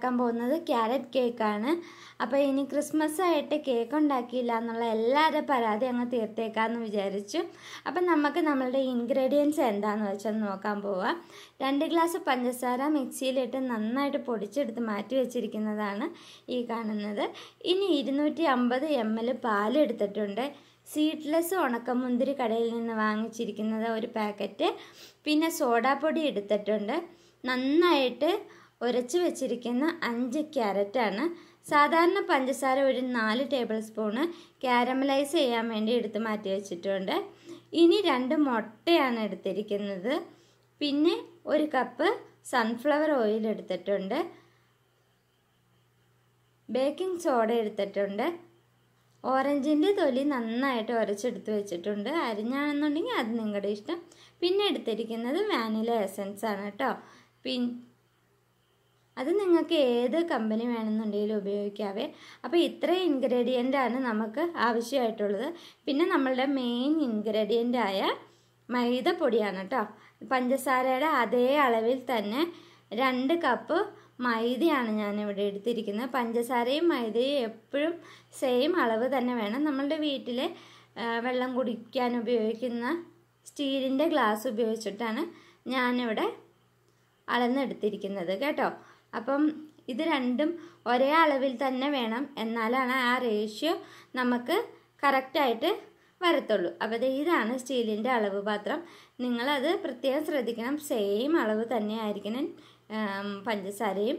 ഉണ്ടാക്കാൻ പോകുന്നത് ക്യാരറ്റ് കേക്കാണ് അപ്പോൾ ഇനി ക്രിസ്മസ് ആയിട്ട് കേക്ക് ഉണ്ടാക്കിയില്ല എന്നുള്ള എല്ലാവരുടെ പരാതി അങ്ങ് തീർത്തേക്കാന്ന് വിചാരിച്ചു അപ്പം നമുക്ക് നമ്മളുടെ ഇൻഗ്രീഡിയൻസ് എന്താണെന്ന് വെച്ചാൽ നോക്കാൻ പോവാം രണ്ട് ഗ്ലാസ് പഞ്ചസാര മിക്സിയിലിട്ട് നന്നായിട്ട് പൊടിച്ചെടുത്ത് മാറ്റി വെച്ചിരിക്കുന്നതാണ് ഈ കാണുന്നത് ഇനി ഇരുന്നൂറ്റി അമ്പത് എം എൽ പാലെടുത്തിട്ടുണ്ട് സീഡ്ലെസ് ഉണക്കമുന്തിരി കടയിൽ നിന്ന് വാങ്ങിച്ചിരിക്കുന്നത് ഒരു പാക്കറ്റ് പിന്നെ സോഡാപ്പൊടി എടുത്തിട്ടുണ്ട് നന്നായിട്ട് ഉരച്ചു വെച്ചിരിക്കുന്ന അഞ്ച് ക്യാരറ്റാണ് സാധാരണ പഞ്ചസാര ഒരു നാല് ടേബിൾ സ്പൂണ് ക്യാരമലൈസ് ചെയ്യാൻ വേണ്ടി എടുത്ത് മാറ്റി വെച്ചിട്ടുണ്ട് ഇനി രണ്ട് മുട്ടയാണ് എടുത്തിരിക്കുന്നത് പിന്നെ ഒരു കപ്പ് സൺഫ്ലവർ ഓയിൽ എടുത്തിട്ടുണ്ട് ബേക്കിംഗ് സോഡ എടുത്തിട്ടുണ്ട് ഓറഞ്ചിൻ്റെ തൊലി നന്നായിട്ട് ഉരച്ചെടുത്ത് വെച്ചിട്ടുണ്ട് അരിഞ്ഞാണെന്നുണ്ടെങ്കിൽ അത് നിങ്ങളുടെ ഇഷ്ടം പിന്നെ എടുത്തിരിക്കുന്നത് വാനില എസൻസ് ആണ് കേട്ടോ പിൻ അത് നിങ്ങൾക്ക് ഏത് കമ്പനി വേണമെന്നുണ്ടെങ്കിലും ഉപയോഗിക്കാവേ അപ്പോൾ ഇത്രയും ഇൻഗ്രീഡിയൻ്റാണ് നമുക്ക് ആവശ്യമായിട്ടുള്ളത് പിന്നെ നമ്മളുടെ മെയിൻ ഇൻഗ്രീഡിയൻ്റായ മൈദപ്പൊടിയാണ് കേട്ടോ പഞ്ചസാരയുടെ അതേ അളവിൽ തന്നെ രണ്ട് കപ്പ് മൈദയാണ് ഞാനിവിടെ എടുത്തിരിക്കുന്നത് പഞ്ചസാരയും മൈദയും എപ്പോഴും സെയിം അളവ് തന്നെ വേണം നമ്മളുടെ വീട്ടിലെ വെള്ളം കുടിക്കാൻ ഉപയോഗിക്കുന്ന സ്റ്റീലിൻ്റെ ഗ്ലാസ് ഉപയോഗിച്ചിട്ടാണ് ഞാനിവിടെ അളന്നെടുത്തിരിക്കുന്നത് കേട്ടോ അപ്പം ഇത് രണ്ടും ഒരേ അളവിൽ തന്നെ വേണം എന്നാലാണ് ആ റേഷ്യോ നമുക്ക് കറക്റ്റായിട്ട് വരത്തുള്ളൂ അപ്പോൾ ഇതാണ് സ്റ്റീലിൻ്റെ അളവ് പാത്രം നിങ്ങളത് പ്രത്യേകം ശ്രദ്ധിക്കണം സെയിം അളവ് തന്നെയായിരിക്കണം പഞ്ചസാരയും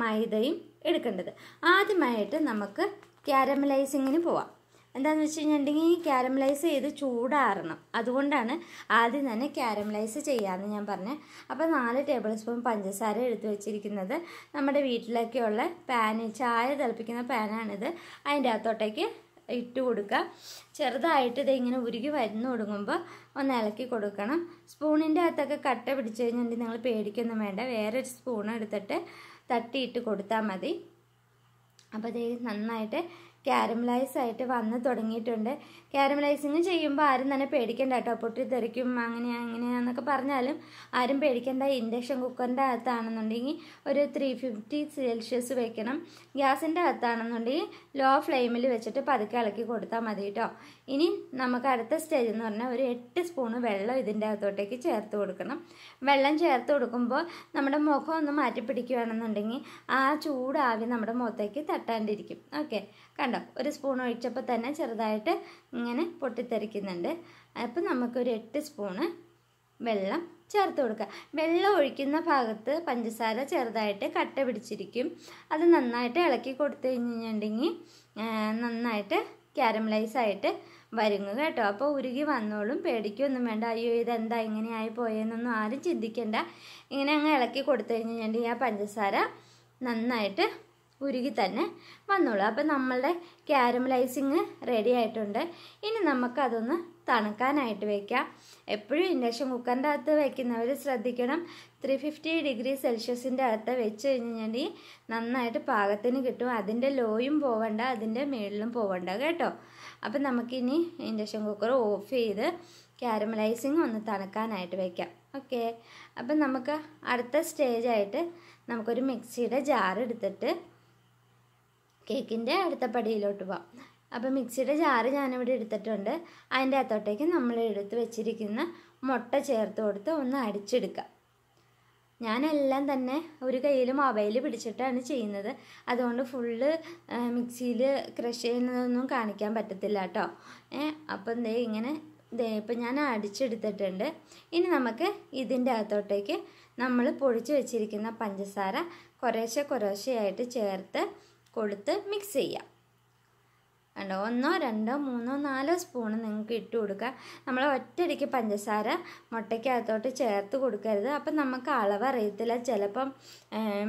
മൈദയും എടുക്കേണ്ടത് ആദ്യമായിട്ട് നമുക്ക് ക്യാരമലൈസിങ്ങിന് പോവാം എന്താണെന്ന് വെച്ച് കഴിഞ്ഞിട്ടുണ്ടെങ്കിൽ ഈ ക്യാരമലൈസ് ചെയ്ത് ചൂടാറണം അതുകൊണ്ടാണ് ആദ്യം തന്നെ ക്യാരമലൈസ് ചെയ്യാമെന്ന് ഞാൻ പറഞ്ഞത് അപ്പോൾ നാല് ടേബിൾ സ്പൂൺ പഞ്ചസാര എടുത്തു വെച്ചിരിക്കുന്നത് നമ്മുടെ വീട്ടിലൊക്കെയുള്ള പാന് ചായ തിളപ്പിക്കുന്ന പാനാണിത് അതിൻ്റെ അകത്തോട്ടേക്ക് ഇട്ട് കൊടുക്കുക ചെറുതായിട്ട് ഇതിങ്ങനെ ഇങ്ങനെ ഉരുകി വരുന്നു തുടങ്ങുമ്പോൾ ഒന്ന് ഇളക്കി കൊടുക്കണം സ്പൂണിൻ്റെ അകത്തൊക്കെ കട്ട പിടിച്ചു കഴിഞ്ഞിട്ടുണ്ടെങ്കിൽ നിങ്ങൾ പേടിക്കൊന്നും വേണ്ട വേറൊരു സ്പൂൺ എടുത്തിട്ട് തട്ടിയിട്ട് കൊടുത്താൽ മതി അപ്പോൾ ഇത് നന്നായിട്ട് ക്യാരമലൈസ് ആയിട്ട് വന്ന് തുടങ്ങിയിട്ടുണ്ട് ക്യാരമലൈസിങ് ചെയ്യുമ്പോൾ ആരും തന്നെ പേടിക്കേണ്ട കേട്ടോ തെറിക്കും അങ്ങനെ അങ്ങനെയാന്നൊക്കെ പറഞ്ഞാലും ആരും പേടിക്കേണ്ട ഇൻഡക്ഷൻ കുക്കറിൻ്റെ അകത്താണെന്നുണ്ടെങ്കിൽ ഒരു ത്രീ ഫിഫ്റ്റി സെൽഷ്യസ് വെക്കണം ഗ്യാസിൻ്റെ അകത്താണെന്നുണ്ടെങ്കിൽ ലോ ഫ്ലെയിമിൽ വെച്ചിട്ട് പതുക്കെ ഇളക്കി കൊടുത്താൽ മതി കേട്ടോ ഇനി നമുക്ക് അടുത്ത സ്റ്റേജ് എന്ന് പറഞ്ഞാൽ ഒരു എട്ട് സ്പൂണ് വെള്ളം ഇതിൻ്റെ അകത്തോട്ടേക്ക് ചേർത്ത് കൊടുക്കണം വെള്ളം ചേർത്ത് കൊടുക്കുമ്പോൾ നമ്മുടെ മുഖം ഒന്ന് മാറ്റി ആ ചൂടാവി നമ്മുടെ മുഖത്തേക്ക് തട്ടാണ്ടിരിക്കും ഓക്കെ കണ്ടോ ഒരു സ്പൂൺ ഒഴിച്ചപ്പോൾ തന്നെ ചെറുതായിട്ട് ഇങ്ങനെ പൊട്ടിത്തെറിക്കുന്നുണ്ട് അപ്പോൾ നമുക്കൊരു എട്ട് സ്പൂണ് വെള്ളം ചേർത്ത് കൊടുക്കുക വെള്ളം ഒഴിക്കുന്ന ഭാഗത്ത് പഞ്ചസാര ചെറുതായിട്ട് കട്ട പിടിച്ചിരിക്കും അത് നന്നായിട്ട് ഇളക്കി കൊടുത്തു കഴിഞ്ഞിട്ടുണ്ടെങ്കിൽ നന്നായിട്ട് ക്യാരമലൈസ് ആയിട്ട് വരുങ്ങുക കേട്ടോ അപ്പോൾ ഉരുകി വന്നോളും പേടിക്കൊന്നും വേണ്ട അയ്യോ ഇതെന്താ ഇങ്ങനെയായി പോയെന്നൊന്നും ആരും ചിന്തിക്കേണ്ട ഇങ്ങനെ അങ്ങ് ഇളക്കി കൊടുത്തു കഴിഞ്ഞിട്ടുണ്ടെങ്കിൽ ആ പഞ്ചസാര നന്നായിട്ട് ഉരുകി തന്നെ വന്നോളൂ അപ്പം നമ്മളുടെ ക്യാരമലൈസിങ് റെഡി ആയിട്ടുണ്ട് ഇനി നമുക്കതൊന്ന് തണുക്കാനായിട്ട് വയ്ക്കാം എപ്പോഴും ഇൻഡക്ഷൻ കുക്കറിൻ്റെ അകത്ത് വയ്ക്കുന്നവർ ശ്രദ്ധിക്കണം ത്രീ ഫിഫ്റ്റി ഡിഗ്രി സെൽഷ്യസിൻ്റെ അകത്ത് വെച്ച് കഴിഞ്ഞാൽ നന്നായിട്ട് പാകത്തിന് കിട്ടും അതിൻ്റെ ലോയും പോവണ്ട അതിൻ്റെ മേളിലും പോവണ്ട കേട്ടോ അപ്പം നമുക്കിനി ഇൻഡക്ഷൻ കുക്കർ ഓഫ് ചെയ്ത് ക്യാരമലൈസിങ് ഒന്ന് തണുക്കാനായിട്ട് വയ്ക്കാം ഓക്കെ അപ്പം നമുക്ക് അടുത്ത സ്റ്റേജായിട്ട് നമുക്കൊരു മിക്സിയുടെ ജാർ എടുത്തിട്ട് കേക്കിൻ്റെ അടുത്ത പടിയിലോട്ട് പോവാം അപ്പോൾ മിക്സിയുടെ ജാറ് ഞാനിവിടെ എടുത്തിട്ടുണ്ട് അതിൻ്റെ അകത്തോട്ടേക്ക് നമ്മൾ എടുത്ത് വെച്ചിരിക്കുന്ന മുട്ട ചേർത്ത് കൊടുത്ത് ഒന്ന് അടിച്ചെടുക്കാം ഞാനെല്ലാം തന്നെ ഒരു കയ്യിൽ മൊബൈൽ പിടിച്ചിട്ടാണ് ചെയ്യുന്നത് അതുകൊണ്ട് ഫുള്ള് മിക്സിയിൽ ക്രഷ് ചെയ്യുന്നതൊന്നും കാണിക്കാൻ പറ്റത്തില്ല കേട്ടോ ഏ അപ്പം ദേ ഇങ്ങനെ ദേ ഇപ്പം ഞാൻ അടിച്ചെടുത്തിട്ടുണ്ട് ഇനി നമുക്ക് ഇതിൻ്റെ അകത്തോട്ടേക്ക് നമ്മൾ പൊഴിച്ചു വെച്ചിരിക്കുന്ന പഞ്ചസാര കുറേശ്ശെ കുറേശ്ശെയായിട്ട് ചേർത്ത് കൊടുത്ത് മിക്സ് ചെയ്യാം കണ്ടോ ഒന്നോ രണ്ടോ മൂന്നോ നാലോ സ്പൂൺ നിങ്ങൾക്ക് ഇട്ട് കൊടുക്കുക നമ്മൾ ഒറ്റയടിക്ക് പഞ്ചസാര മുട്ടയ്ക്കകത്തോട്ട് ചേർത്ത് കൊടുക്കരുത് അപ്പം നമുക്ക് അളവ് അറിയത്തില്ല ചിലപ്പം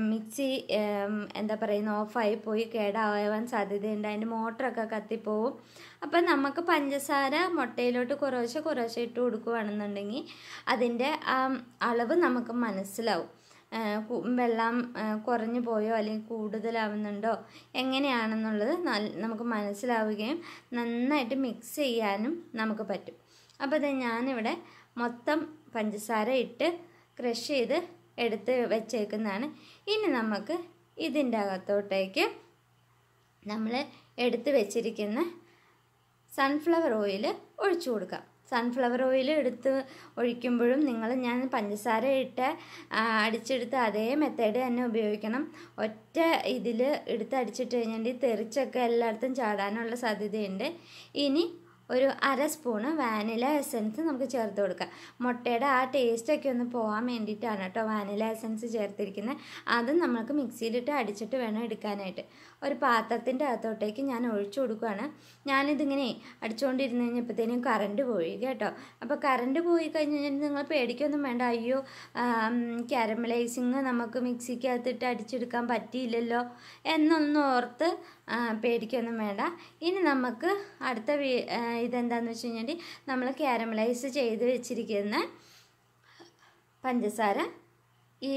മിക്സി എന്താ പറയുന്ന ഓഫായി പോയി കേടാവാൻ സാധ്യതയുണ്ട് അതിൻ്റെ മോട്ടറൊക്കെ കത്തിപ്പോവും അപ്പം നമുക്ക് പഞ്ചസാര മുട്ടയിലോട്ട് കുറേശ്ശെ കുറേശ്ശെ ഇട്ട് കൊടുക്കുകയാണെന്നുണ്ടെങ്കിൽ അതിൻ്റെ അളവ് നമുക്ക് മനസ്സിലാവും വെള്ളം കുറഞ്ഞു പോയോ അല്ലെങ്കിൽ കൂടുതലാവുന്നുണ്ടോ എങ്ങനെയാണെന്നുള്ളത് നമുക്ക് മനസ്സിലാവുകയും നന്നായിട്ട് മിക്സ് ചെയ്യാനും നമുക്ക് പറ്റും അപ്പോൾ ഇത് ഞാനിവിടെ മൊത്തം പഞ്ചസാര ഇട്ട് ക്രഷ് ചെയ്ത് എടുത്ത് വെച്ചേക്കുന്നതാണ് ഇനി നമുക്ക് ഇതിൻ്റെ അകത്തോട്ടേക്ക് നമ്മൾ എടുത്ത് വെച്ചിരിക്കുന്ന സൺഫ്ലവർ ഓയിൽ ഒഴിച്ചു കൊടുക്കാം സൺഫ്ലവർ ഓയിൽ എടുത്ത് ഒഴിക്കുമ്പോഴും നിങ്ങൾ ഞാൻ പഞ്ചസാര ഇട്ട് അടിച്ചെടുത്ത് അതേ മെത്തേഡ് തന്നെ ഉപയോഗിക്കണം ഒറ്റ ഇതിൽ എടുത്ത് അടിച്ചിട്ട് കഴിഞ്ഞിട്ടുണ്ടെങ്കിൽ തെറിച്ചൊക്കെ എല്ലായിടത്തും ചാടാനുള്ള സാധ്യതയുണ്ട് ഇനി ഒരു അര സ്പൂണ് വാനില എസൻസ് നമുക്ക് ചേർത്ത് കൊടുക്കാം മുട്ടയുടെ ആ ടേസ്റ്റൊക്കെ ഒന്ന് പോകാൻ വേണ്ടിയിട്ടാണ് കേട്ടോ വാനില എസൻസ് ചേർത്തിരിക്കുന്നത് അതും നമുക്ക് മിക്സിയിലിട്ട് അടിച്ചിട്ട് വേണം എടുക്കാനായിട്ട് ഒരു പാത്രത്തിൻ്റെ അകത്തോട്ടേക്ക് ഞാൻ ഒഴിച്ചു കൊടുക്കുകയാണ് ഞാനിതിങ്ങനെ അടിച്ചുകൊണ്ടിരുന്ന് കഴിഞ്ഞപ്പോഴത്തേനും കറണ്ട് പോയി കേട്ടോ അപ്പോൾ കറണ്ട് പോയി കഴിഞ്ഞ് കഴിഞ്ഞാൽ നിങ്ങൾ പേടിക്കൊന്നും വേണ്ട അയ്യോ കാരമലൈസിങ് നമുക്ക് മിക്സിക്കകത്തിട്ട് അടിച്ചെടുക്കാൻ പറ്റിയില്ലല്ലോ എന്നൊന്ന് ഓർത്ത് പേടിക്കൊന്നും വേണ്ട ഇനി നമുക്ക് അടുത്ത ഇതെന്താന്ന് വെച്ച് കഴിഞ്ഞാൽ നമ്മൾ ക്യാരമലൈസ് ചെയ്ത് വെച്ചിരിക്കുന്ന പഞ്ചസാര ഈ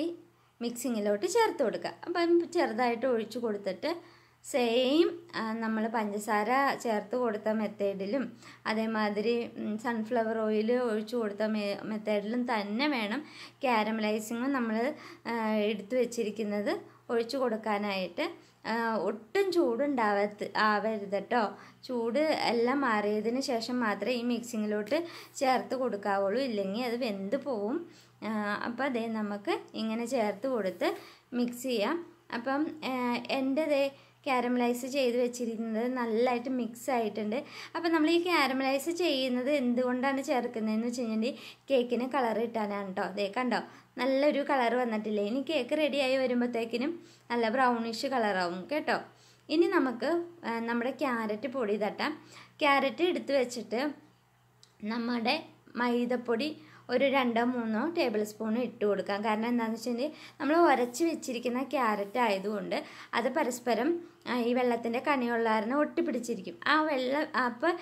മിക്സിങ്ങിലോട്ട് ചേർത്ത് കൊടുക്കുക അപ്പം ചെറുതായിട്ട് ഒഴിച്ചു കൊടുത്തിട്ട് സെയിം നമ്മൾ പഞ്ചസാര ചേർത്ത് കൊടുത്ത മെത്തേഡിലും അതേമാതിരി സൺഫ്ലവർ ഓയിൽ ഒഴിച്ചു കൊടുത്ത മെത്തേഡിലും തന്നെ വേണം ക്യാരമലൈസിങ്ങും നമ്മൾ എടുത്തു വെച്ചിരിക്കുന്നത് ഒഴിച്ചു കൊടുക്കാനായിട്ട് ഒട്ടും ചൂടുണ്ടാവത്ത് ആവരുത് കേട്ടോ ചൂട് എല്ലാം മാറിയതിന് ശേഷം മാത്രമേ ഈ മിക്സിങ്ങിലോട്ട് ചേർത്ത് കൊടുക്കാവുള്ളൂ ഇല്ലെങ്കിൽ അത് വെന്ത് പോവും അപ്പോൾ അതേ നമുക്ക് ഇങ്ങനെ ചേർത്ത് കൊടുത്ത് മിക്സ് ചെയ്യാം അപ്പം എൻ്റെതേ ക്യാരമലൈസ് ചെയ്ത് വെച്ചിരിക്കുന്നത് നല്ലതായിട്ട് മിക്സ് ആയിട്ടുണ്ട് അപ്പോൾ നമ്മൾ ഈ ക്യാരമലൈസ് ചെയ്യുന്നത് എന്തുകൊണ്ടാണ് ചേർക്കുന്നതെന്ന് വെച്ച് കഴിഞ്ഞിട്ടുണ്ടെങ്കിൽ കേക്കിന് കളർ കിട്ടാനാണ് കേട്ടോ അതേ കണ്ടോ നല്ലൊരു കളർ വന്നിട്ടില്ലേ ഇനി കേക്ക് റെഡിയായി വരുമ്പോഴത്തേക്കിനും നല്ല ബ്രൗണിഷ് കളറാവും കേട്ടോ ഇനി നമുക്ക് നമ്മുടെ ക്യാരറ്റ് പൊടി തട്ടാം ക്യാരറ്റ് എടുത്ത് വെച്ചിട്ട് നമ്മുടെ മൈദപ്പൊടി ഒരു രണ്ടോ മൂന്നോ ടേബിൾ സ്പൂൺ ഇട്ട് കൊടുക്കാം കാരണം എന്താണെന്ന് വെച്ചിട്ടുണ്ടെങ്കിൽ നമ്മൾ ഉരച്ച് വെച്ചിരിക്കുന്ന ക്യാരറ്റ് ആയതുകൊണ്ട് അത് പരസ്പരം ഈ വെള്ളത്തിൻ്റെ കണിയുള്ള ഒട്ടിപ്പിടിച്ചിരിക്കും ആ വെള്ളം അപ്പോൾ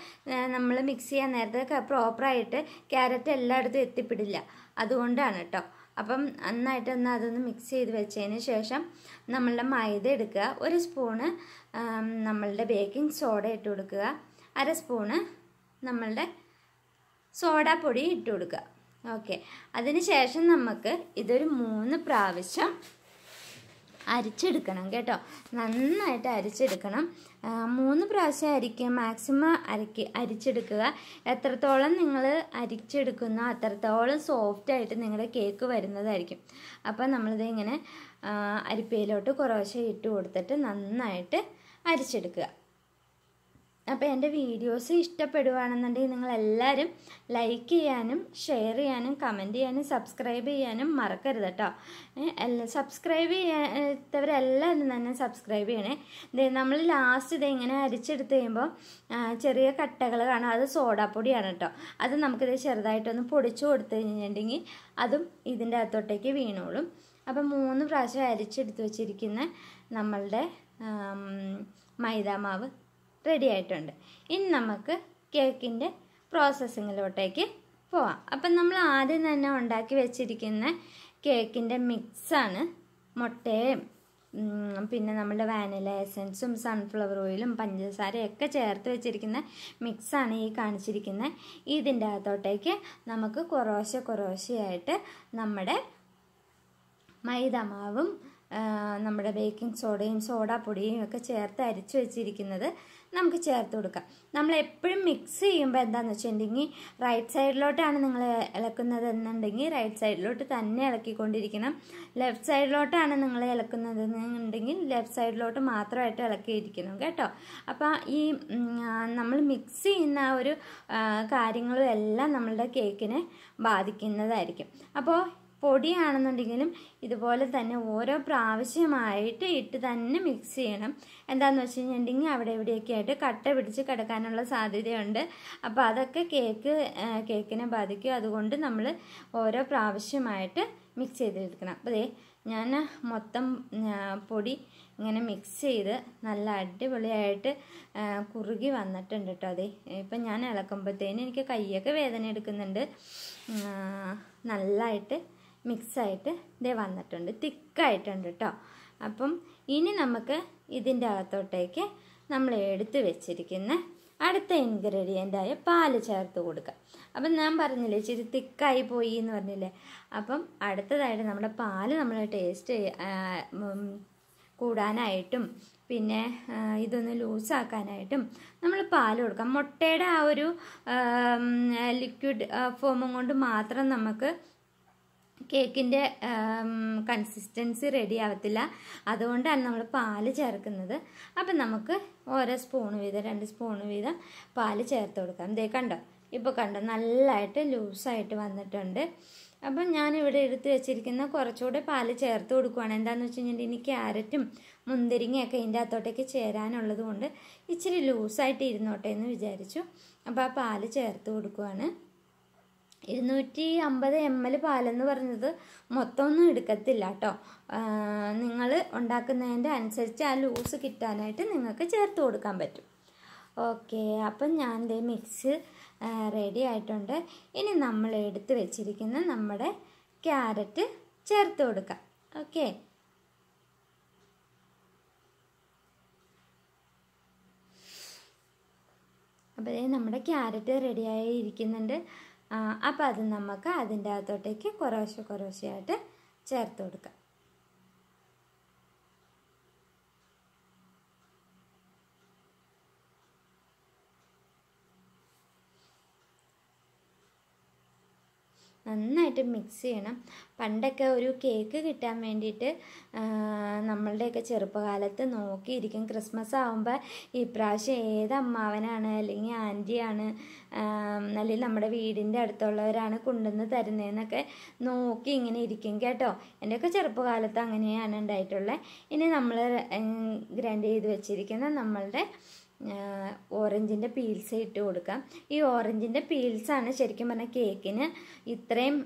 നമ്മൾ മിക്സ് ചെയ്യാൻ നേരത്തെ പ്രോപ്പറായിട്ട് ക്യാരറ്റ് എല്ലായിടത്തും എത്തിപ്പിടില്ല അതുകൊണ്ടാണ് കേട്ടോ അപ്പം നന്നായിട്ടൊന്ന് അതൊന്ന് മിക്സ് ചെയ്ത് വെച്ചതിന് ശേഷം നമ്മളുടെ മൈദ എടുക്കുക ഒരു സ്പൂണ് നമ്മളുടെ ബേക്കിംഗ് സോഡ ഇട്ട് കൊടുക്കുക അര സ്പൂണ് നമ്മളുടെ സോഡാപ്പൊടി ഇട്ട് കൊടുക്കുക ഓക്കെ അതിന് ശേഷം നമുക്ക് ഇതൊരു മൂന്ന് പ്രാവശ്യം അരിച്ചെടുക്കണം കേട്ടോ നന്നായിട്ട് അരിച്ചെടുക്കണം മൂന്ന് പ്രാവശ്യം അരിക്കുക മാക്സിമം അരക്ക് അരിച്ചെടുക്കുക എത്രത്തോളം നിങ്ങൾ അരിച്ചെടുക്കുന്നോ അത്രത്തോളം സോഫ്റ്റായിട്ട് നിങ്ങളുടെ കേക്ക് വരുന്നതായിരിക്കും അപ്പോൾ നമ്മളിത് ഇങ്ങനെ അരിപ്പയിലോട്ട് കുറവശ്ശെ ഇട്ട് കൊടുത്തിട്ട് നന്നായിട്ട് അരിച്ചെടുക്കുക അപ്പോൾ എൻ്റെ വീഡിയോസ് നിങ്ങൾ നിങ്ങളെല്ലാവരും ലൈക്ക് ചെയ്യാനും ഷെയർ ചെയ്യാനും കമൻറ്റ് ചെയ്യാനും സബ്സ്ക്രൈബ് ചെയ്യാനും മറക്കരുത് കേട്ടോ സബ്സ്ക്രൈബ് ചെയ്യാത്തവരെല്ലാവരും തന്നെ സബ്സ്ക്രൈബ് ചെയ്യണേ നമ്മൾ ലാസ്റ്റ് ഇത് ഇങ്ങനെ അരിച്ചെടുത്ത് കഴിയുമ്പോൾ ചെറിയ കട്ടകൾ കാണാം അത് സോഡാപ്പൊടിയാണ് കേട്ടോ അത് നമുക്കിത് ചെറുതായിട്ടൊന്ന് പൊടിച്ചു കൊടുത്തു കഴിഞ്ഞിട്ടുണ്ടെങ്കിൽ അതും ഇതിൻ്റെ അകത്തോട്ടേക്ക് വീണോളും അപ്പം മൂന്ന് പ്രാവശ്യം അരിച്ചെടുത്ത് വെച്ചിരിക്കുന്ന നമ്മളുടെ മൈദാമാവ് റെഡി ആയിട്ടുണ്ട് ഇനി നമുക്ക് കേക്കിൻ്റെ പ്രോസസ്സിങ്ങിലോട്ടേക്ക് പോവാം അപ്പം നമ്മൾ ആദ്യം തന്നെ ഉണ്ടാക്കി വെച്ചിരിക്കുന്ന കേക്കിൻ്റെ മിക്സാണ് മുട്ടയും പിന്നെ നമ്മുടെ വാനില എസൻസും സൺഫ്ലവർ ഓയിലും പഞ്ചസാരയൊക്കെ ചേർത്ത് വെച്ചിരിക്കുന്ന മിക്സാണ് ഈ കാണിച്ചിരിക്കുന്നത് ഇതിൻ്റെ അകത്തോട്ടേക്ക് നമുക്ക് കുറോശ്ശെ കുറോശ്ശെയായിട്ട് നമ്മുടെ മൈദമാവും നമ്മുടെ ബേക്കിംഗ് സോഡയും സോഡാപ്പൊടിയും ഒക്കെ ചേർത്ത് അരിച്ചു വെച്ചിരിക്കുന്നത് നമുക്ക് ചേർത്ത് കൊടുക്കാം നമ്മൾ എപ്പോഴും മിക്സ് ചെയ്യുമ്പോൾ എന്താണെന്ന് വെച്ചിട്ടുണ്ടെങ്കിൽ റൈറ്റ് സൈഡിലോട്ടാണ് നിങ്ങൾ ഇളക്കുന്നത് എന്നുണ്ടെങ്കിൽ റൈറ്റ് സൈഡിലോട്ട് തന്നെ ഇളക്കിക്കൊണ്ടിരിക്കണം ലെഫ്റ്റ് സൈഡിലോട്ടാണ് നിങ്ങൾ ഇളക്കുന്നത് എന്നുണ്ടെങ്കിൽ ലെഫ്റ്റ് സൈഡിലോട്ട് മാത്രമായിട്ട് ഇളക്കിയിരിക്കണം കേട്ടോ അപ്പോൾ ഈ നമ്മൾ മിക്സ് ചെയ്യുന്ന ഒരു കാര്യങ്ങളും എല്ലാം നമ്മളുടെ കേക്കിനെ ബാധിക്കുന്നതായിരിക്കും അപ്പോൾ പൊടിയാണെന്നുണ്ടെങ്കിലും ഇതുപോലെ തന്നെ ഓരോ പ്രാവശ്യമായിട്ട് ഇട്ട് തന്നെ മിക്സ് ചെയ്യണം എന്താണെന്ന് വെച്ച് കഴിഞ്ഞിട്ടുണ്ടെങ്കിൽ അവിടെ എവിടെയൊക്കെ ആയിട്ട് കട്ട പിടിച്ച് കിടക്കാനുള്ള സാധ്യതയുണ്ട് അപ്പോൾ അതൊക്കെ കേക്ക് കേക്കിനെ ബാധിക്കും അതുകൊണ്ട് നമ്മൾ ഓരോ പ്രാവശ്യമായിട്ട് മിക്സ് ചെയ്തെടുക്കണം അപ്പോൾ അതേ ഞാൻ മൊത്തം പൊടി ഇങ്ങനെ മിക്സ് ചെയ്ത് നല്ല അടിപൊളിയായിട്ട് കുറുകി വന്നിട്ടുണ്ട് കേട്ടോ അതെ ഇപ്പം ഞാൻ ഇളക്കുമ്പോഴത്തേനും എനിക്ക് കൈയൊക്കെ വേദന എടുക്കുന്നുണ്ട് നല്ലതായിട്ട് മിക്സായിട്ട് ഇതേ വന്നിട്ടുണ്ട് തിക്കായിട്ടുണ്ട് കേട്ടോ അപ്പം ഇനി നമുക്ക് ഇതിൻ്റെ അകത്തോട്ടേക്ക് നമ്മൾ എടുത്തു വെച്ചിരിക്കുന്ന അടുത്ത ഇൻഗ്രീഡിയൻ്റായ പാൽ ചേർത്ത് കൊടുക്കുക അപ്പം ഞാൻ പറഞ്ഞില്ലേ ഇച്ചിരി തിക്കായി പോയി എന്ന് പറഞ്ഞില്ലേ അപ്പം അടുത്തതായിട്ട് നമ്മുടെ പാല് നമ്മൾ ടേസ്റ്റ് കൂടാനായിട്ടും പിന്നെ ഇതൊന്ന് ലൂസാക്കാനായിട്ടും നമ്മൾ പാൽ കൊടുക്കാം മുട്ടയുടെ ആ ഒരു ലിക്വിഡ് ഫോമും കൊണ്ട് മാത്രം നമുക്ക് കേക്കിൻ്റെ കൺസിസ്റ്റൻസി റെഡി ആവത്തില്ല അതുകൊണ്ടാണ് നമ്മൾ പാല് ചേർക്കുന്നത് അപ്പം നമുക്ക് ഓരോ സ്പൂൺ വീതം രണ്ട് സ്പൂൺ വീതം പാല് ചേർത്ത് കൊടുക്കാം ദേ കണ്ടോ ഇപ്പോൾ കണ്ടോ നല്ലതായിട്ട് ലൂസായിട്ട് വന്നിട്ടുണ്ട് അപ്പം ഞാനിവിടെ എടുത്ത് വെച്ചിരിക്കുന്ന കുറച്ചുകൂടെ പാല് ചേർത്ത് കൊടുക്കുകയാണ് എന്താണെന്ന് വെച്ച് കഴിഞ്ഞാൽ ഇനി ക്യാരറ്റും മുന്തിരിങ്ങയൊക്കെ ഇതിൻ്റെ അകത്തോട്ടേക്ക് ചേരാനുള്ളത് കൊണ്ട് ഇച്ചിരി ലൂസായിട്ട് ഇരുന്നോട്ടെ എന്ന് വിചാരിച്ചു അപ്പോൾ ആ പാല് ചേർത്ത് കൊടുക്കുകയാണ് ഇരുന്നൂറ്റി അമ്പത് എം എൽ പാലെന്ന് പറഞ്ഞത് മൊത്തമൊന്നും എടുക്കത്തില്ല കേട്ടോ നിങ്ങൾ ഉണ്ടാക്കുന്നതിൻ്റെ അനുസരിച്ച് ആ ലൂസ് കിട്ടാനായിട്ട് നിങ്ങൾക്ക് ചേർത്ത് കൊടുക്കാൻ പറ്റും ഓക്കെ അപ്പം ഞാൻ ദേ മിക്സ് റെഡി ആയിട്ടുണ്ട് ഇനി നമ്മൾ എടുത്ത് വെച്ചിരിക്കുന്ന നമ്മുടെ ക്യാരറ്റ് ചേർത്ത് കൊടുക്കാം ഓക്കെ അപ്പോൾ നമ്മുടെ ക്യാരറ്റ് റെഡിയായി ഇരിക്കുന്നുണ്ട് അപ്പോൾ അത് നമുക്ക് അതിൻ്റെ അകത്തോട്ടേക്ക് കുറേശ്ശെ കുറേശ്ശെയായിട്ട് ചേർത്ത് കൊടുക്കാം നന്നായിട്ട് മിക്സ് ചെയ്യണം പണ്ടൊക്കെ ഒരു കേക്ക് കിട്ടാൻ വേണ്ടിയിട്ട് നമ്മളുടെയൊക്കെ ചെറുപ്പകാലത്ത് നോക്കിയിരിക്കും ക്രിസ്മസ് ആകുമ്പോൾ ഇപ്രാവശ്യം ഏത് അമ്മാവനാണ് അല്ലെങ്കിൽ ആൻറ്റിയാണ് അല്ലെങ്കിൽ നമ്മുടെ വീടിൻ്റെ അടുത്തുള്ളവരാണ് കൊണ്ടുവന്ന് തരുന്നതെന്നൊക്കെ നോക്കി ഇങ്ങനെ ഇരിക്കും കേട്ടോ എൻ്റെയൊക്കെ ചെറുപ്പകാലത്ത് അങ്ങനെയാണ് ഉണ്ടായിട്ടുള്ളത് ഇനി നമ്മൾ ഗ്രൈൻഡ് ചെയ്ത് വെച്ചിരിക്കുന്ന നമ്മളുടെ ഓറഞ്ചിൻ്റെ പീൽസ് ഇട്ട് കൊടുക്കാം ഈ ഓറഞ്ചിൻ്റെ പീൽസാണ് ശരിക്കും പറഞ്ഞാൽ കേക്കിന് ഇത്രയും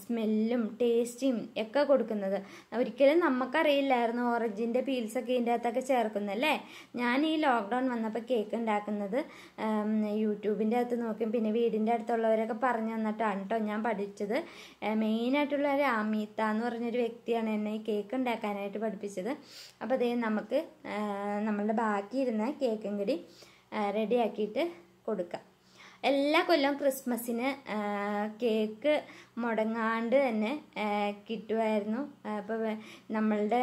സ്മെല്ലും ടേസ്റ്റിയും ഒക്കെ കൊടുക്കുന്നത് ഒരിക്കലും നമുക്കറിയില്ലായിരുന്നു ഓറഞ്ചിൻ്റെ പീൽസൊക്കെ ഇതിൻ്റെ അകത്തൊക്കെ ചേർക്കുന്നല്ലേ ഞാൻ ഈ ലോക്ക്ഡൗൺ വന്നപ്പോൾ കേക്ക് ഉണ്ടാക്കുന്നത് യൂട്യൂബിൻ്റെ അകത്ത് നോക്കും പിന്നെ വീടിൻ്റെ അടുത്തുള്ളവരൊക്കെ പറഞ്ഞു തന്നിട്ടാണ് കേട്ടോ ഞാൻ പഠിച്ചത് മെയിനായിട്ടുള്ള ഒരു അമീത്ത എന്ന് പറഞ്ഞൊരു വ്യക്തിയാണ് എന്നെ ഈ കേക്ക് ഉണ്ടാക്കാനായിട്ട് പഠിപ്പിച്ചത് അപ്പോൾ അതേ നമുക്ക് നമ്മളുടെ ബാക്കിയിരുന്ന കേക്ക് കേക്കും കൂടി റെഡിയാക്കിയിട്ട് കൊടുക്കാം എല്ലാ കൊല്ലം ക്രിസ്മസിന് കേക്ക് മുടങ്ങാണ്ട് തന്നെ കിട്ടുമായിരുന്നു അപ്പോൾ നമ്മളുടെ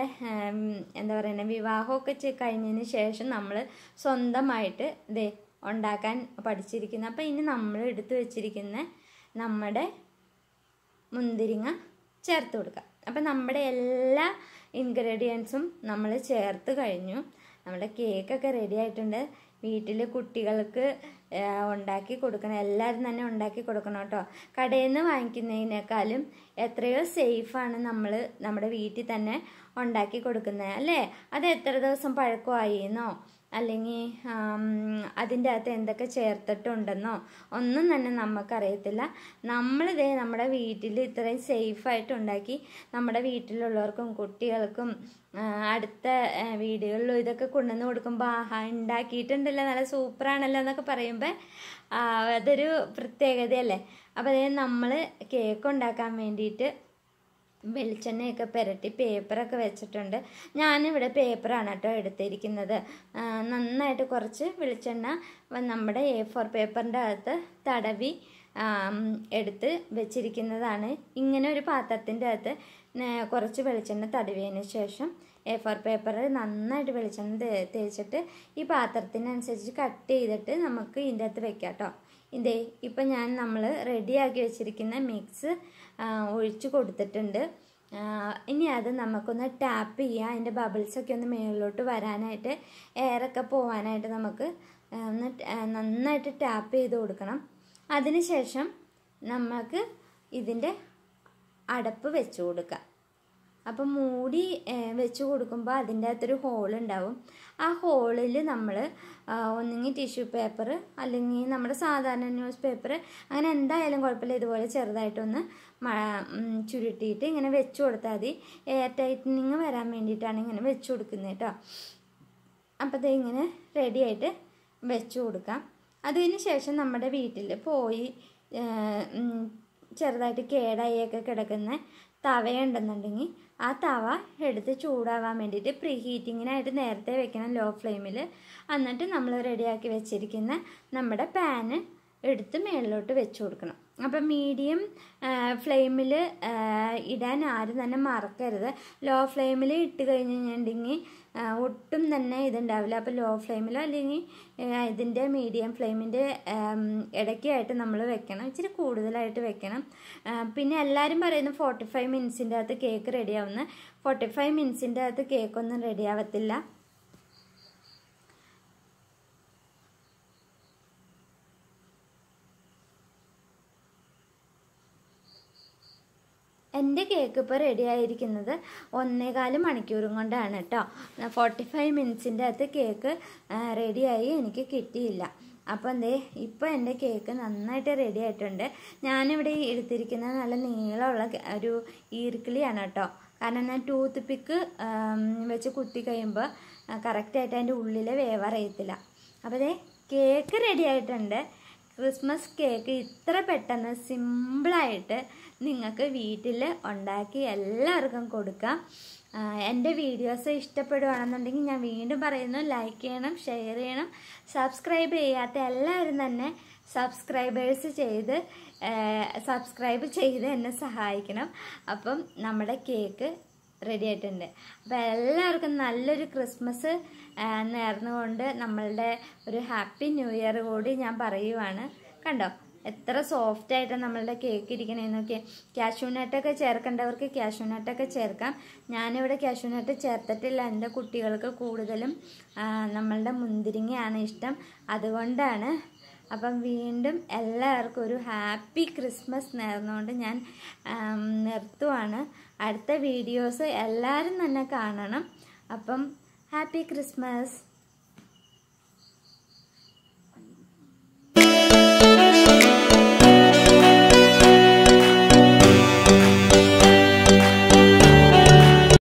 എന്താ പറയുന്നത് വിവാഹമൊക്കെ കഴിഞ്ഞതിന് ശേഷം നമ്മൾ സ്വന്തമായിട്ട് ഇതേ ഉണ്ടാക്കാൻ പഠിച്ചിരിക്കുന്നു അപ്പോൾ ഇനി നമ്മൾ എടുത്തു വെച്ചിരിക്കുന്ന നമ്മുടെ മുന്തിരിങ്ങ ചേർത്ത് കൊടുക്കുക അപ്പം നമ്മുടെ എല്ലാ ഇൻഗ്രീഡിയൻസും നമ്മൾ ചേർത്ത് കഴിഞ്ഞു നമ്മുടെ കേക്കൊക്കെ റെഡി ആയിട്ടുണ്ട് വീട്ടിൽ കുട്ടികൾക്ക് ഉണ്ടാക്കി കൊടുക്കണം എല്ലാവരും തന്നെ ഉണ്ടാക്കി കൊടുക്കണം കേട്ടോ കടയിൽ നിന്ന് വാങ്ങിക്കുന്നതിനേക്കാളും എത്രയോ സേഫാണ് നമ്മൾ നമ്മുടെ വീട്ടിൽ തന്നെ ഉണ്ടാക്കി കൊടുക്കുന്നത് അല്ലേ അത് എത്ര ദിവസം പഴക്കമായിരുന്നോ അല്ലെങ്കിൽ അതിൻ്റെ അകത്ത് എന്തൊക്കെ ചേർത്തിട്ടുണ്ടെന്നോ ഒന്നും തന്നെ നമുക്കറിയത്തില്ല നമ്മളിതേ നമ്മുടെ വീട്ടിൽ ഇത്രയും സേഫായിട്ടുണ്ടാക്കി നമ്മുടെ വീട്ടിലുള്ളവർക്കും കുട്ടികൾക്കും അടുത്ത വീടുകളിലും ഇതൊക്കെ കൊണ്ടുവന്ന് കൊടുക്കുമ്പോൾ ആഹാ ഉണ്ടാക്കിയിട്ടുണ്ടല്ലോ നല്ല സൂപ്പറാണല്ലോ എന്നൊക്കെ പറയുമ്പോൾ അതൊരു പ്രത്യേകതയല്ലേ അപ്പോൾ അതേ നമ്മൾ കേക്ക് ഉണ്ടാക്കാൻ വേണ്ടിയിട്ട് വെളിച്ചെണ്ണയൊക്കെ പുരട്ടി പേപ്പറൊക്കെ വെച്ചിട്ടുണ്ട് ഞാനിവിടെ പേപ്പറാണ് കേട്ടോ എടുത്തിരിക്കുന്നത് നന്നായിട്ട് കുറച്ച് വെളിച്ചെണ്ണ നമ്മുടെ എ ഫോർ പേപ്പറിൻ്റെ അകത്ത് തടവി എടുത്ത് വെച്ചിരിക്കുന്നതാണ് ഇങ്ങനെ ഒരു പാത്രത്തിൻ്റെ അകത്ത് കുറച്ച് വെളിച്ചെണ്ണ തടവിയതിന് ശേഷം എ ഫോർ പേപ്പറിൽ നന്നായിട്ട് വെളിച്ചെണ്ണ തേച്ചിട്ട് ഈ പാത്രത്തിനനുസരിച്ച് കട്ട് ചെയ്തിട്ട് നമുക്ക് ഇതിൻ്റെ അകത്ത് വെക്കാം കേട്ടോ ഇതേ ഇപ്പം ഞാൻ നമ്മൾ റെഡിയാക്കി വെച്ചിരിക്കുന്ന മിക്സ് ഒഴിച്ചു കൊടുത്തിട്ടുണ്ട് ഇനി അത് നമുക്കൊന്ന് ടാപ്പ് ചെയ്യുക അതിൻ്റെ ബബിൾസൊക്കെ ഒന്ന് മേളിലോട്ട് വരാനായിട്ട് എയറൊക്കെ പോവാനായിട്ട് നമുക്ക് ഒന്ന് നന്നായിട്ട് ടാപ്പ് ചെയ്ത് കൊടുക്കണം ശേഷം നമുക്ക് ഇതിൻ്റെ അടപ്പ് വെച്ച് കൊടുക്കാം അപ്പം മൂടി വെച്ച് കൊടുക്കുമ്പോൾ അതിൻ്റെ അകത്തൊരു ഉണ്ടാവും ആ ഹോളിൽ നമ്മൾ ഒന്നുകിൽ ടിഷ്യൂ പേപ്പർ അല്ലെങ്കിൽ നമ്മുടെ സാധാരണ ന്യൂസ് പേപ്പർ അങ്ങനെ എന്തായാലും കുഴപ്പമില്ല ഇതുപോലെ ചെറുതായിട്ടൊന്ന് ചുരുട്ടിയിട്ട് ഇങ്ങനെ വെച്ച് കൊടുത്താൽ മതി എയർ ടൈറ്റനിങ് വരാൻ വേണ്ടിയിട്ടാണ് ഇങ്ങനെ വെച്ച് കൊടുക്കുന്നത് കേട്ടോ അപ്പോൾ അത് ഇങ്ങനെ റെഡിയായിട്ട് വെച്ച് കൊടുക്കാം അതിന് ശേഷം നമ്മുടെ വീട്ടിൽ പോയി ചെറുതായിട്ട് ഒക്കെ കിടക്കുന്ന തവയുണ്ടെന്നുണ്ടെങ്കിൽ ആ തവ എടുത്ത് ചൂടാവാൻ വേണ്ടിയിട്ട് പ്രീ ഹീറ്റിങ്ങിനായിട്ട് നേരത്തെ വെക്കണം ലോ ഫ്ലെയിമിൽ എന്നിട്ട് നമ്മൾ റെഡിയാക്കി വെച്ചിരിക്കുന്ന നമ്മുടെ പാന് എടുത്ത് മേളിലോട്ട് വെച്ച് കൊടുക്കണം അപ്പം മീഡിയം ഫ്ലെയിമിൽ ഇടാൻ ആരും തന്നെ മറക്കരുത് ലോ ഫ്ലെയിമിൽ ഇട്ട് കഴിഞ്ഞ് കഴിഞ്ഞിട്ടുണ്ടെങ്കിൽ ഒട്ടും തന്നെ ഇതുണ്ടാവില്ല അപ്പോൾ ലോ ഫ്ലെയിമിലോ അല്ലെങ്കിൽ ഇതിൻ്റെ മീഡിയം ഫ്ലെയിമിൻ്റെ ഇടയ്ക്കായിട്ട് നമ്മൾ വെക്കണം ഇച്ചിരി കൂടുതലായിട്ട് വെക്കണം പിന്നെ എല്ലാവരും പറയുന്നു ഫോർട്ടി ഫൈവ് മിനിറ്റ്സിൻ്റെ അകത്ത് കേക്ക് റെഡിയാവുന്നത് ഫോർട്ടി ഫൈവ് മിനിറ്റ്സിൻ്റെ അകത്ത് കേക്കൊന്നും റെഡിയാവത്തില്ല എൻ്റെ കേക്ക് ഇപ്പോൾ റെഡി ആയിരിക്കുന്നത് ഒന്നേകാല് മണിക്കൂറും കൊണ്ടാണ് കേട്ടോ ഫോർട്ടി ഫൈവ് മിനിറ്റ്സിൻ്റെ അകത്ത് കേക്ക് റെഡിയായി എനിക്ക് കിട്ടിയില്ല അപ്പോൾ എന്തേ ഇപ്പോൾ എൻ്റെ കേക്ക് നന്നായിട്ട് റെഡി ആയിട്ടുണ്ട് ഞാനിവിടെ എടുത്തിരിക്കുന്ന നല്ല നീളമുള്ള ഒരു ഈർക്കിളിയാണ് കേട്ടോ കാരണം ഞാൻ ടൂത്ത് പിക്ക് വെച്ച് കുത്തി കഴിയുമ്പോൾ കറക്റ്റായിട്ട് അതിൻ്റെ ഉള്ളിൽ വേവറിയത്തില്ല അപ്പോൾ അതേ കേക്ക് റെഡി ആയിട്ടുണ്ട് ക്രിസ്മസ് കേക്ക് ഇത്ര പെട്ടെന്ന് സിമ്പിളായിട്ട് നിങ്ങൾക്ക് വീട്ടിൽ ഉണ്ടാക്കി എല്ലാവർക്കും കൊടുക്കാം എൻ്റെ വീഡിയോസ് ഇഷ്ടപ്പെടുകയാണെന്നുണ്ടെങ്കിൽ ഞാൻ വീണ്ടും പറയുന്നു ലൈക്ക് ചെയ്യണം ഷെയർ ചെയ്യണം സബ്സ്ക്രൈബ് ചെയ്യാത്ത എല്ലാവരും തന്നെ സബ്സ്ക്രൈബേഴ്സ് ചെയ്ത് സബ്സ്ക്രൈബ് ചെയ്ത് എന്നെ സഹായിക്കണം അപ്പം നമ്മുടെ കേക്ക് റെഡി ആയിട്ടുണ്ട് അപ്പോൾ എല്ലാവർക്കും നല്ലൊരു ക്രിസ്മസ് നേർന്നുകൊണ്ട് നമ്മളുടെ ഒരു ഹാപ്പി ന്യൂ ഇയർ കൂടി ഞാൻ പറയുവാണ് കണ്ടോ എത്ര സോഫ്റ്റ് ആയിട്ട് നമ്മളുടെ കേക്ക് ഇരിക്കണേന്നൊക്കെ ക്യാഷ്യൂ നട്ടൊക്കെ ചേർക്കേണ്ടവർക്ക് ക്യാഷ്യൂ നട്ടൊക്കെ ചേർക്കാം ഞാനിവിടെ ക്യാഷ്യൂ നട്ട് ചേർത്തിട്ടില്ല എൻ്റെ കുട്ടികൾക്ക് കൂടുതലും നമ്മളുടെ മുന്തിരിങ്ങയാണ് ഇഷ്ടം അതുകൊണ്ടാണ് അപ്പം വീണ്ടും എല്ലാവർക്കും ഒരു ഹാപ്പി ക്രിസ്മസ് നേർന്നുകൊണ്ട് ഞാൻ നിർത്തുവാണ് അടുത്ത വീഡിയോസ് എല്ലാവരും തന്നെ കാണണം അപ്പം Happy Christmas.